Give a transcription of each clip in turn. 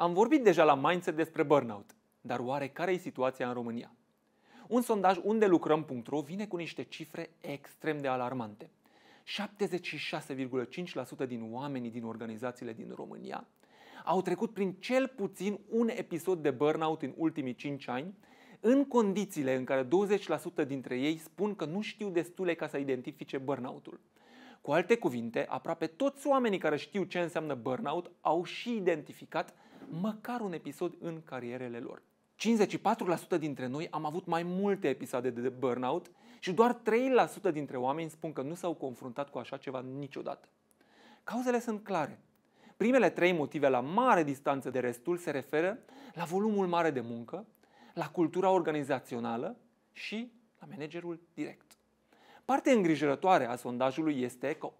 Am vorbit deja la Mindset despre burnout, dar oare care e situația în România? Un sondaj unde lucrăm.ro vine cu niște cifre extrem de alarmante. 76,5% din oamenii din organizațiile din România au trecut prin cel puțin un episod de burnout în ultimii 5 ani, în condițiile în care 20% dintre ei spun că nu știu destule ca să identifice burnout-ul. Cu alte cuvinte, aproape toți oamenii care știu ce înseamnă burnout au și identificat măcar un episod în carierele lor. 54% dintre noi am avut mai multe episoade de burnout și doar 3% dintre oameni spun că nu s-au confruntat cu așa ceva niciodată. Cauzele sunt clare. Primele trei motive la mare distanță de restul se referă la volumul mare de muncă, la cultura organizațională și la managerul direct. Partea îngrijorătoare a sondajului este că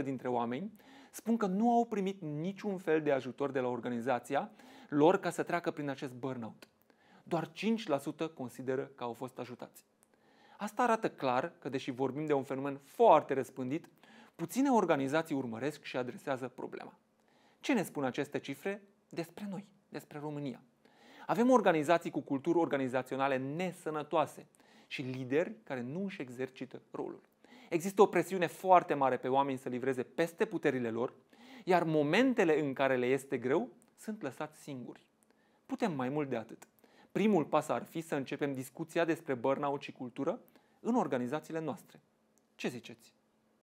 81% dintre oameni spun că nu au primit niciun fel de ajutor de la organizația lor ca să treacă prin acest burnout. Doar 5% consideră că au fost ajutați. Asta arată clar că, deși vorbim de un fenomen foarte răspândit, puține organizații urmăresc și adresează problema. Ce ne spun aceste cifre despre noi, despre România? Avem organizații cu culturi organizaționale nesănătoase, și lideri care nu își exercită rolul. Există o presiune foarte mare pe oameni să livreze peste puterile lor, iar momentele în care le este greu sunt lăsați singuri. Putem mai mult de atât. Primul pas ar fi să începem discuția despre burnout și cultură în organizațiile noastre. Ce ziceți?